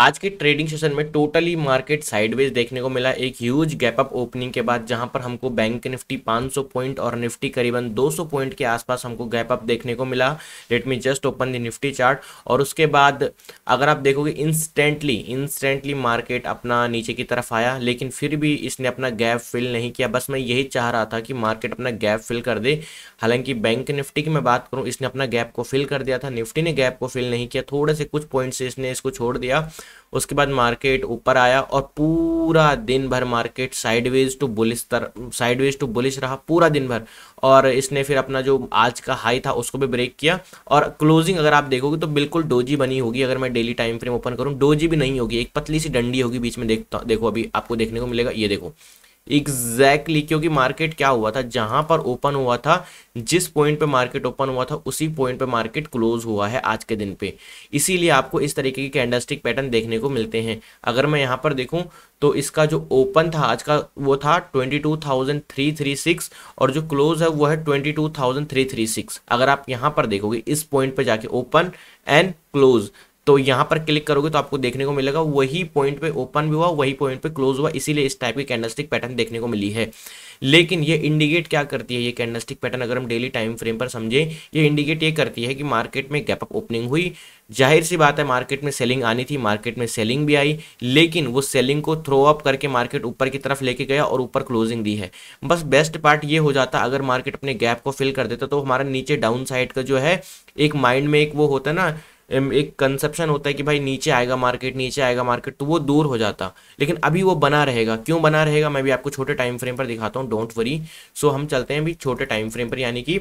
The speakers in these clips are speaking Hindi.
आज के ट्रेडिंग सेशन में टोटली मार्केट साइडवेज देखने को मिला एक ह्यूज गैप अप ओपनिंग के बाद जहां पर हमको बैंक निफ्टी 500 पॉइंट और निफ्टी करीबन 200 पॉइंट के आसपास हमको गैप अप देखने को मिला let me just open the Nifty chart और उसके बाद अगर आप देखोगे इंस्टेंटली इंस्टेंटली मार्केट अपना नीचे की तरफ आया लेकिन फिर भी इसने अपना गैप फिल नहीं किया बस मैं यही चाह रहा था कि मार्केट अपना गैप फिल कर दे हालांकि बैंक निफ्टी की मैं बात करूँ इसने अपना गैप को फिल कर दिया था निफ्टी ने गैप को फिल नहीं किया थोड़े से कुछ पॉइंट से इसने इसको छोड़ दिया उसके बाद मार्केट ऊपर आया और पूरा दिन भर मार्केट साइडवेज टू बुलिश तर साइडवेज टू बुलिश रहा पूरा दिन भर और इसने फिर अपना जो आज का हाई था उसको भी ब्रेक किया और क्लोजिंग अगर आप देखोगे तो बिल्कुल डोजी बनी होगी अगर मैं डेली टाइम फ्रेम ओपन करूँ डोजी भी नहीं होगी एक पतली सी डंडी होगी बीच में देखता देखो अभी आपको देखने को मिलेगा ये देखो एग्जैक्टली exactly, क्योंकि मार्केट क्या हुआ था जहां पर ओपन हुआ था जिस पॉइंट पे मार्केट ओपन हुआ था उसी पॉइंट पे मार्केट क्लोज हुआ है आज के दिन पे इसीलिए आपको इस तरीके के कैंडलस्टिक पैटर्न देखने को मिलते हैं अगर मैं यहाँ पर देखूं तो इसका जो ओपन था आज का वो था twenty two thousand three three six और जो क्लोज है वो है twenty two thousand three three six अगर आप यहाँ पर देखोगे इस पॉइंट पर जाके ओपन एंड क्लोज तो यहाँ पर क्लिक करोगे तो आपको देखने को मिलेगा वही पॉइंट पे ओपन भी हुआ वही पॉइंट पे क्लोज हुआ इसीलिए इस टाइप की कैंडलस्टिक पैटर्न देखने को मिली है लेकिन ये इंडिकेट क्या करती है ये कैंडलस्टिक पैटर्न अगर हम डेली टाइम फ्रेम पर समझें ये इंडिकेट ये करती है कि मार्केट में गैप अप ओपनिंग हुई जाहिर सी बात है मार्केट में सेलिंग आनी थी मार्केट में सेलिंग भी आई लेकिन वो सेलिंग को थ्रो अप करके मार्केट ऊपर की तरफ लेके गया और ऊपर क्लोजिंग दी है बस बेस्ट पार्ट ये हो जाता अगर मार्केट अपने गैप को फिल कर देता तो हमारा नीचे डाउन साइड का जो है एक माइंड में एक वो होता ना एक कंसेप्शन होता है कि भाई नीचे आएगा मार्केट नीचे आएगा मार्केट तो वो दूर हो जाता लेकिन अभी वो बना रहेगा क्यों बना रहेगा मैं भी आपको छोटे टाइम फ्रेम पर दिखाता हूँ डोंट वरी सो हम चलते हैं अभी छोटे टाइम फ्रेम पर यानी कि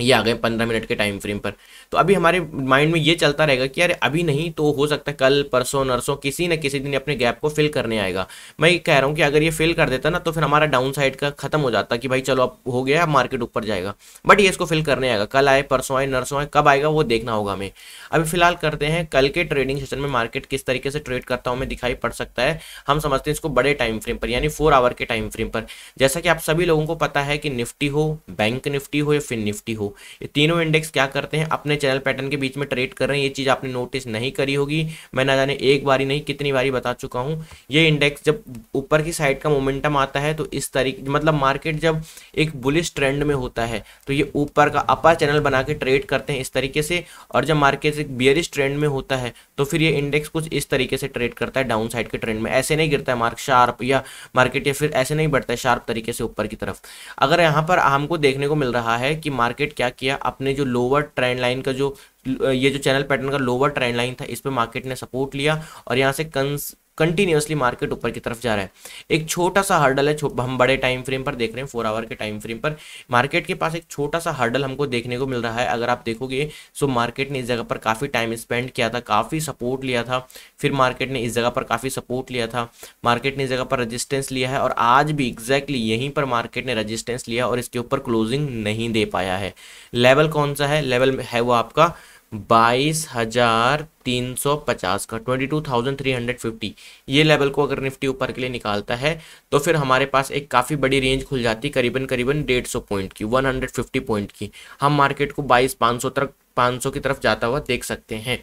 ये आ गए पंद्रह मिनट के टाइम फ्रेम पर तो अभी हमारे माइंड में ये चलता रहेगा कि यार अभी नहीं तो हो सकता है कल परसों नरसों किसी न किसी दिन अपने गैप को फिल करने आएगा मैं ये कह रहा हूँ कि अगर ये फिल कर देता ना तो फिर हमारा डाउन साइड का खत्म हो जाता कि भाई चलो अब हो गया अब मार्केट ऊपर जाएगा बट ये इसको फिल करने आएगा कल आए परसों आए नरसों आए कब आएगा वो देखना होगा हमें अभी फिलहाल करते हैं कल के ट्रेडिंग सेशन में मार्केट किस तरीके से ट्रेड करता हूँ हमें दिखाई पड़ सकता है हम समझते हैं इसको बड़े टाइम फ्रेम पर यानी फोर आवर के टाइम फ्रेम पर जैसा कि आप सभी लोगों को पता है कि निफ्टी हो बैंक निफ्टी हो या फिर निफ्टी हो ये तीनों इंडेक्स क्या करते हैं अपने चैनल पैटर्न के बीच में ट्रेड कर रहे हैं ये चीज़ आपने नोटिस नहीं करी होगी मैं ना जाने एक बारी नहीं कितनी बारी बता चुका हूँ ये इंडेक्स जब ऊपर की साइड का मोमेंटम आता है तो इस तरीके मतलब मार्केट जब एक बुलिश ट्रेंड में होता है तो ये ऊपर का अपर चैनल बना के ट्रेड करते हैं इस तरीके से और जब मार्केट एक बियरिश ट्रेंड में होता है तो फिर ये इंडेक्स कुछ इस तरीके से ट्रेड करता है डाउन साइड के ट्रेंड में ऐसे नहीं गिरता है मार्क शार्प या मार्केट या फिर ऐसे नहीं बढ़ता है शार्प तरीके से ऊपर की तरफ अगर यहाँ पर हमको देखने को मिल रहा है कि मार्केट क्या किया अपने जो लोअर ट्रेंड लाइन का जो ये जो चैनल पैटर्न का लोअर ट्रेंड लाइन था इस पर मार्केट ने सपोर्ट लिया और यहाँ से कंस कंटिन्यूसली मार्केट ऊपर की तरफ जा रहा है एक छोटा सा हर्डल है हम बड़े टाइम फ्रेम पर देख रहे हैं फोर आवर के टाइम फ्रेम पर मार्केट के पास एक छोटा सा हर्डल हमको देखने को मिल रहा है अगर आप देखोगे सो मार्केट ने इस जगह पर काफ़ी टाइम स्पेंड किया था काफ़ी सपोर्ट लिया था फिर मार्केट ने इस जगह पर काफ़ी सपोर्ट लिया था मार्केट ने इस जगह पर रजिस्टेंस लिया है और आज भी एग्जैक्टली यहीं पर मार्केट ने रजिस्टेंस लिया और इसके ऊपर क्लोजिंग नहीं दे पाया है लेवल कौन सा है लेवल है वो आपका बाईस हजार तीन सौ पचास का twenty two thousand three hundred fifty ये लेवल को अगर निफ्टी ऊपर के लिए निकालता है तो फिर हमारे पास एक काफ़ी बड़ी रेंज खुल जाती करीबन करीबन डेढ़ सौ पॉइंट की वन हंड्रेड फिफ्टी पॉइंट की हम मार्केट को बाईस पाँच सौ तक पाँच सौ की तरफ जाता हुआ देख सकते हैं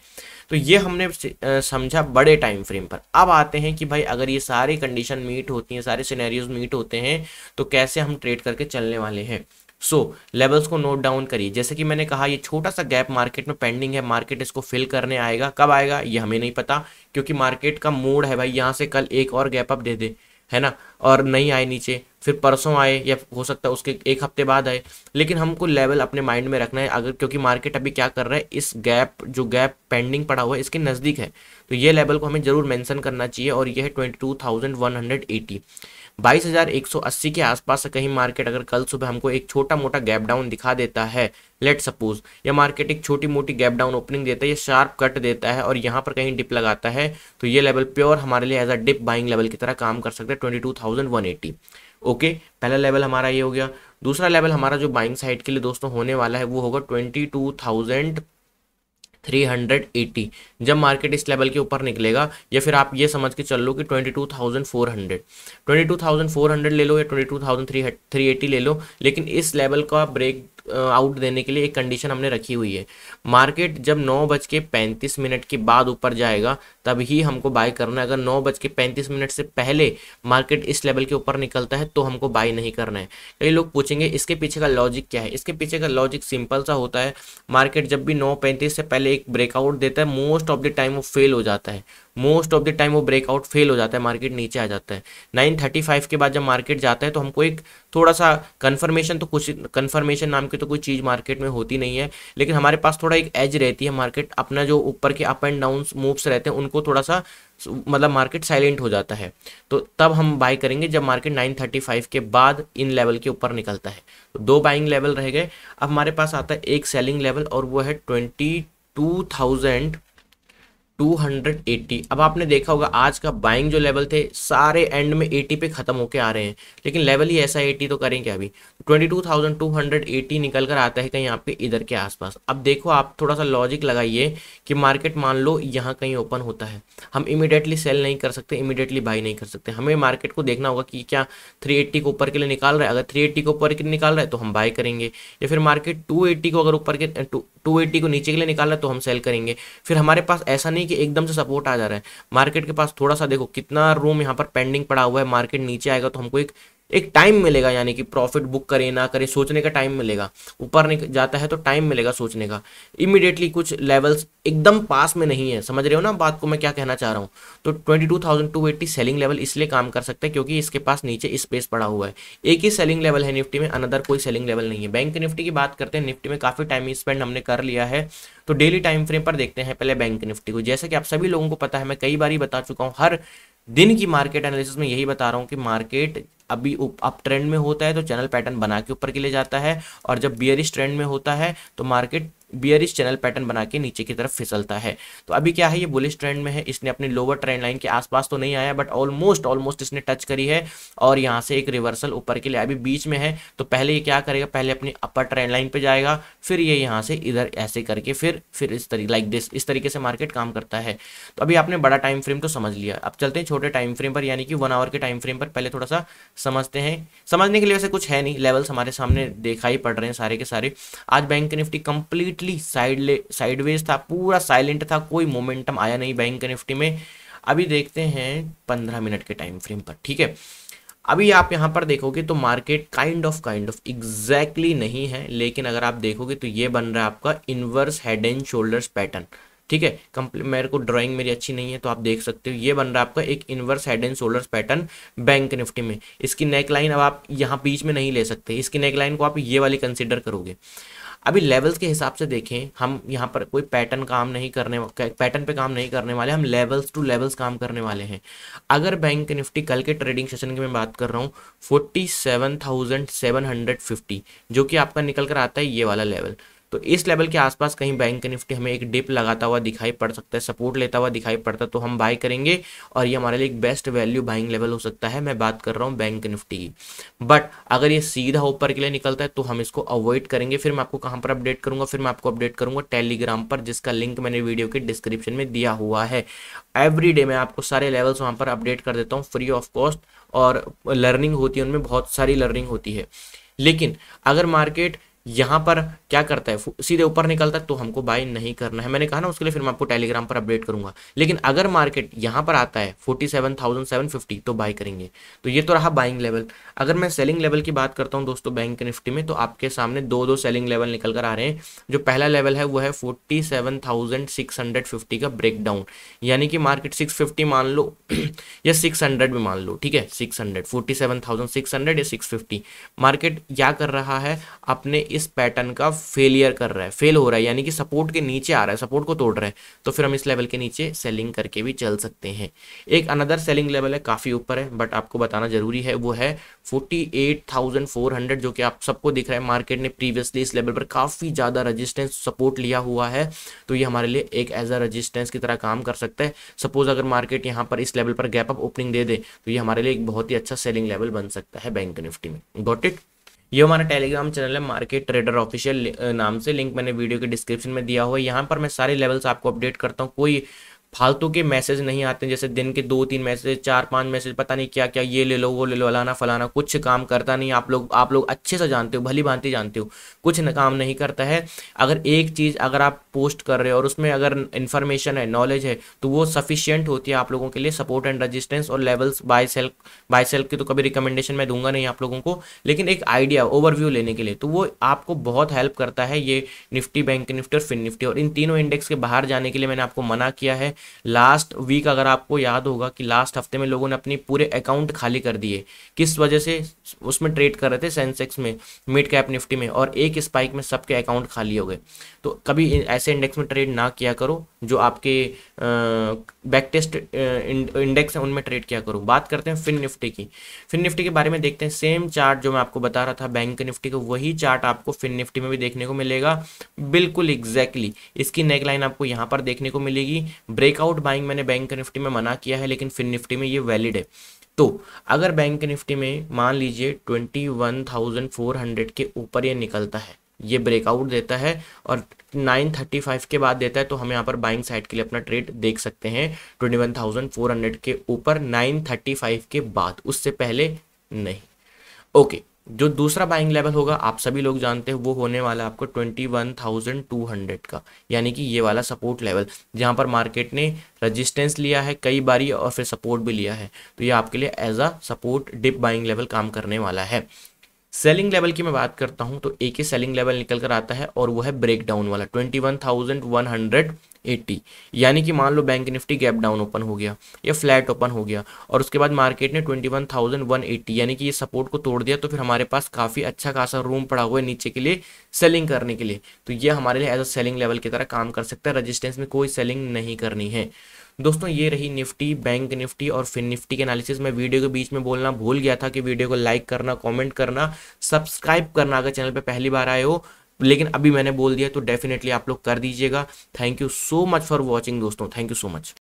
तो ये हमने समझा बड़े टाइम फ्रेम पर अब आते हैं कि भाई अगर ये सारी कंडीशन मीट होती हैं सारे सिनेरियोज मीट होते हैं तो कैसे हम ट्रेड करके चलने वाले हैं सो so, लेवल्स को नोट डाउन करिए जैसे कि मैंने कहा ये छोटा सा गैप मार्केट में पेंडिंग है मार्केट इसको फिल करने आएगा कब आएगा ये हमें नहीं पता क्योंकि मार्केट का मूड है भाई यहाँ से कल एक और गैप अप दे दे है ना और नहीं आए नीचे फिर परसों आए या हो सकता है उसके एक हफ्ते बाद आए लेकिन हमको लेवल अपने माइंड में रखना है अगर क्योंकि मार्केट अभी क्या कर रहा है इस गैप जो गैप पेंडिंग पड़ा हुआ है इसके नज़दीक है तो ये लेवल को हमें ज़रूर मेंशन करना चाहिए और ये है twenty two thousand one hundred eighty बाईस हज़ार एक सौ अस्सी के आसपास कहीं मार्केट अगर कल सुबह हमको एक छोटा मोटा गैप डाउन दिखा देता है लेट सपोज या मार्केट एक छोटी मोटी गैप डाउन ओपनिंग देता है या शार्प कट देता है और यहाँ पर कहीं डिप लगाता है तो ये लेवल प्योर हमारे लिए as a dip buying level की तरह काम कर सकता है twenty two thousand one eighty okay पहला लेवल हमारा ये हो गया दूसरा लेवल हमारा जो बाइंग साइड के लिए दोस्तों होने वाला है वो होगा twenty two thousand three hundred eighty जब मार्केट इस लेवल के ऊपर निकलेगा या फिर आप ये समझ के चल लो कि twenty two thousand four hundred twenty two thousand four hundred ले लो या twenty two thousand three three eighty ले लो लेकिन इस लेवल का ब्रेक आउट देने के लिए एक कंडीशन हमने रखी हुई है मार्केट जब नौ बज के पैंतीस मिनट के बाद ऊपर जाएगा तब ही हमको बाय करना है अगर नौ बज के पैंतीस मिनट से पहले मार्केट इस लेवल के ऊपर निकलता है तो हमको बाय नहीं करना है कई लोग पूछेंगे इसके पीछे का लॉजिक क्या है इसके पीछे का लॉजिक सिंपल सा होता है मार्केट जब भी नौ पैंतीस से पहले एक ब्रेकआउट देता है मोस्ट ऑफ द टाइम वो फेल हो जाता है मोस्ट ऑफ द टाइम वो ब्रेकआउट फेल हो जाता है मार्केट नीचे आ जाता है नाइन थर्टी फाइव के बाद जब मार्केट जाता है तो हमको एक थोड़ा सा कन्फर्मेशन तो कुछ कन्फर्मेशन नाम की तो कोई चीज़ मार्केट में होती नहीं है लेकिन हमारे पास थोड़ा एक एज रहती है मार्केट अपना जो ऊपर के अप एंड डाउन मूव्स रहते हैं उनको थोड़ा सा मतलब मार्केट साइलेंट हो जाता है तो तब हम बाई करेंगे जब मार्केट 935 के बाद इन लेवल के ऊपर निकलता है तो दो बाइंग लेवल रह गए अब हमारे पास आता है एक सेलिंग लेवल और वो है ट्वेंटी टू थाउजेंड 280 अब आपने देखा होगा आज का बाइंग जो लेवल थे सारे एंड में 80 पे खत्म होके आ रहे हैं लेकिन लेवल ही ऐसा 80 तो करें क्या अभी 22,280 निकल कर आता है कहीं आपके इधर के आसपास अब देखो आप थोड़ा सा लॉजिक लगाइए कि मार्केट मान लो यहाँ कहीं ओपन होता है हम इमीडिएटली सेल नहीं कर सकते इमीडिएटली बाई नहीं कर सकते हमें मार्केट को देखना होगा कि क्या थ्री को ऊपर के लिए निकाल रहा है अगर थ्री को ऊपर के लिए निकाल रहा है तो हम बाय करेंगे या फिर मार्केट टू को अगर ऊपर के टू टू एट्टी को नीचे के लिए निकाला तो हम सेल करेंगे फिर हमारे पास ऐसा नहीं कि एकदम से सपोर्ट आ जा रहा है मार्केट के पास थोड़ा सा देखो कितना रूम यहाँ पर पेंडिंग पड़ा हुआ है मार्केट नीचे आएगा तो हमको एक एक टाइम मिलेगा यानी कि प्रॉफिट बुक करें ना करें सोचने का टाइम मिलेगा ऊपर जाता है तो टाइम मिलेगा सोचने का इमिडिएटली कुछ लेवल्स एकदम पास में नहीं है समझ रहे हो ना बात को मैं क्या कहना चाह रहा हूँ तो ट्वेंटी सेलिंग लेवल इसलिए काम कर सकते हैं क्योंकि इसके पास नीचे स्पेस पड़ा हुआ है एक ही सेलिंग लेवल है निफ्टी में अनदर कोई सेलिंग लेवल नहीं है बैंक निफ्टी की बात करते हैं निफ्टी में काफ़ी टाइम स्पेंड हमने कर लिया है तो डेली टाइम फ्रेम पर देखते हैं पहले बैंक निफ्टी को जैसा कि आप सभी लोगों को पता है मैं कई बार ही बता चुका हूँ हर दिन की मार्केट एनालिसिस में यही बता रहा हूँ कि मार्केट अभी अप ट्रेंड में होता है तो चैनल पैटर्न बना के ऊपर के लिए जाता है और जब बियरिश ट्रेंड में होता है तो मार्केट बियरिश चैनल पैटर्न बना के नीचे की तरफ फिसलता है तो अभी क्या है ये बुलिश ट्रेंड में है इसने अपनी लोअर ट्रेंड लाइन के आसपास तो नहीं आया बट ऑलमोस्ट ऑलमोस्ट इसने टच करी है और यहाँ से एक रिवर्सल ऊपर के लिए अभी बीच में है तो पहले ये क्या करेगा पहले अपनी अपर ट्रेंड लाइन पर जाएगा फिर ये यहाँ से इधर ऐसे करके फिर फिर इस तरीके लाइक दिस इस तरीके से मार्केट काम करता है तो अभी आपने बड़ा टाइम फ्रेम तो समझ लिया अब चलते हैं छोटे टाइम फ्रेम पर यानी कि वन आवर के टाइम फ्रेम पर पहले थोड़ा सा समझते हैं समझने के लिए वैसे कुछ है नहीं लेवल्स हमारे सामने देखा ही पड़ रहे हैं सारे के सारे आज Bank Nifty completely totally side sideways था पूरा साइलेंट था कोई मोमेंटम आया नहीं बैंक निफ्टी में अभी देखते हैं पंद्रह मिनट के टाइम फ्रेम पर ठीक है अभी आप यहां पर देखोगे तो market kind of kind of exactly नहीं है लेकिन अगर आप देखोगे तो ये बन रहा है आपका inverse head and shoulders pattern ठीक है कंप्ली मेरे को ड्राइंग मेरी अच्छी नहीं है तो आप देख सकते हो ये बन रहा है आपका एक inverse head and shoulders pattern Bank Nifty में इसकी नेक लाइन अब आप यहाँ बीच में नहीं ले सकते इसकी नेक लाइन को आप ये वाली कंसिडर करोगे अभी लेवल्स के हिसाब से देखें हम यहाँ पर कोई पैटर्न काम नहीं करने पैटर्न पे काम नहीं करने वाले हम लेवल्स टू लेवल्स काम करने वाले हैं अगर बैंक निफ्टी कल के ट्रेडिंग सेशन की मैं बात कर रहा हूँ forty seven thousand seven hundred fifty जो कि आपका निकल कर आता है ये वाला लेवल तो इस लेवल के आसपास कहीं बैंक निफ्टी हमें एक डिप लगाता हुआ दिखाई पड़ सकता है सपोर्ट लेता हुआ दिखाई पड़ता है तो हम बाय करेंगे और ये हमारे लिए एक बेस्ट वैल्यू बाइंग लेवल हो सकता है मैं बात कर रहा हूँ बैंक निफ्टी की बट अगर ये सीधा ऊपर के लिए निकलता है तो हम इसको अवॉइड करेंगे फिर मैं आपको कहाँ पर अपडेट करूंगा फिर मैं आपको अपडेट करूंगा टेलीग्राम पर जिसका लिंक मैंने वीडियो के डिस्क्रिप्शन में दिया हुआ है एवरी डे मैं आपको सारे लेवल्स वहाँ पर अपडेट कर देता हूँ फ्री ऑफ कॉस्ट और लर्निंग होती है उनमें बहुत सारी लर्निंग होती है लेकिन अगर मार्केट यहाँ पर क्या करता है सीधे ऊपर निकलता है तो हमको बाय नहीं करना है मैंने कहा ना उसके लिए फिर मैं आपको टेलीग्राम पर अपडेट करूंगा लेकिन अगर मार्केट यहाँ पर आता है forty seven thousand seven fifty तो बाय करेंगे तो ये तो रहा बाइंग लेवल अगर मैं सेलिंग लेवल की बात करता हूँ दोस्तों बैंक निफ्टी में तो आपके सामने दो दो सेलिंग लेवल निकल कर आ रहे हैं जो पहला लेवल है वो है फोर्टी का ब्रेक डाउन यानी कि मार्केट सिक्स मान लो या सिक्स भी मान लो ठीक है सिक्स हंड्रेड या सिक्स मार्केट क्या कर रहा है अपने इस पैटर्न का फेलियर कर रहा है फेल हो रहा है यानी कि सपोर्ट के नीचे आ रहा है सपोर्ट को तोड़ रहा है तो फिर हम इस लेवल के नीचे सेलिंग करके भी चल सकते हैं एक अनदर सेलिंग लेवल है काफ़ी ऊपर है बट आपको बताना जरूरी है वो है फोर्टी जो कि आप सबको दिख रहा है मार्केट ने प्रीवियसली इस लेवल पर काफ़ी ज़्यादा रजिस्टेंस सपोर्ट लिया हुआ है तो ये हमारे लिए एक एज अ रजिस्टेंस की तरह काम कर सकता है सपोज अगर मार्केट यहाँ पर इस लेवल पर गैप अप ओपनिंग दे दे तो ये हमारे लिए एक बहुत ही अच्छा सेलिंग लेवल बन सकता है बैंक निफ्टी में गॉट इट ये हमारा टेलीग्राम चैनल है मार्केट ट्रेडर ऑफिशियल नाम से लिंक मैंने वीडियो के डिस्क्रिप्शन में दिया हुआ है यहाँ पर मैं सारे लेवल्स आपको अपडेट करता हूँ कोई फालतू के मैसेज नहीं आते जैसे दिन के दो तीन मैसेज चार पांच मैसेज पता नहीं क्या क्या ये ले लो वो ले लो अलाना फलाना कुछ काम करता नहीं आप लोग आप लोग अच्छे से जानते हो भली भांति जानते हो कुछ न, काम नहीं करता है अगर एक चीज़ अगर आप पोस्ट कर रहे हो और उसमें अगर इन्फॉर्मेशन है नॉलेज है तो वो सफिशियंट होती है आप लोगों के लिए सपोर्ट एंड रजिस्टेंस और levels buy sell buy sell की तो कभी रिकमेंडेशन मैं दूंगा नहीं आप लोगों को लेकिन एक आइडिया ओवरव्यू लेने के लिए तो वो आपको बहुत हेल्प करता है ये निफ्टी बैंक निफ्टी और फिन निफ्टी और इन तीनों इंडेक्स के बाहर जाने के लिए मैंने आपको मना किया है लास्ट वीक अगर आपको याद होगा कि लास्ट हफ्ते में लोगों ने अपनी पूरे अकाउंट खाली कर दिए किस वजह से उसमें ट्रेड कर रहे थे सेंसेक्स में मिड कैप निफ्टी में और एक स्पाइक में सबके अकाउंट खाली हो गए तो कभी ऐसे इंडेक्स में ट्रेड ना किया करो जो आपके बैकटेस्ट इंडेक्स हैं उनमें ट्रेड किया करो बात करते हैं फिन निफ्टी की फिन निफ्टी के बारे में देखते हैं सेम चार्ट जो मैं आपको बता रहा था बैंक निफ्टी का वही चार्ट आपको फिन निफ्टी में भी देखने को मिलेगा बिल्कुल एग्जैक्टली exactly. इसकी नेकलाइन आपको यहाँ पर देखने को मिलेगी ब्रेक ब्रेकआउट बाइंग मैंने बैंक निफ्टी में मना किया है लेकिन फिन निफ्टी में ये वैलिड है तो अगर बैंक निफ्टी में मान लीजिए twenty one thousand four hundred के ऊपर ये निकलता है ये ब्रेकआउट देता है और 935 के बाद देता है तो हम यहाँ पर बाइंग साइड के लिए अपना ट्रेड देख सकते हैं 21,400 के ऊपर 935 के बाद उससे पहले नहीं ओके okay. जो दूसरा बाइंग लेवल होगा आप सभी लोग जानते हो वो होने वाला है आपको twenty one thousand two hundred का यानी कि ये वाला सपोर्ट लेवल जहां पर मार्केट ने रजिस्टेंस लिया है कई बारी और फिर सपोर्ट भी लिया है तो ये आपके लिए as a support dip buying level काम करने वाला है सेलिंग लेवल की मैं बात करता हूं तो एक ही सेलिंग लेवल निकल कर आता है और वो है ब्रेकडाउन वाला twenty one thousand one hundred eighty यानी कि मान लो Bank Nifty gap down open हो गया या फ्लैट ओपन हो गया और उसके बाद मार्केट ने twenty one thousand one eighty यानी कि ये सपोर्ट को तोड़ दिया तो फिर हमारे पास काफ़ी अच्छा खासा रूम पड़ा हुआ है नीचे के लिए सेलिंग करने के लिए तो ये हमारे लिए एज अ सेलिंग लेवल की तरह काम कर सकता है रजिस्टेंस में कोई सेलिंग नहीं करनी है दोस्तों ये रही निफ्टी बैंक निफ्टी और फिन निफ्टी के एनालिसिस मैं वीडियो के बीच में बोलना भूल गया था कि वीडियो को लाइक करना कमेंट करना सब्सक्राइब करना अगर चैनल पे पहली बार आए हो लेकिन अभी मैंने बोल दिया तो डेफिनेटली आप लोग कर दीजिएगा thank you so much for watching दोस्तों थैंक यू सो मच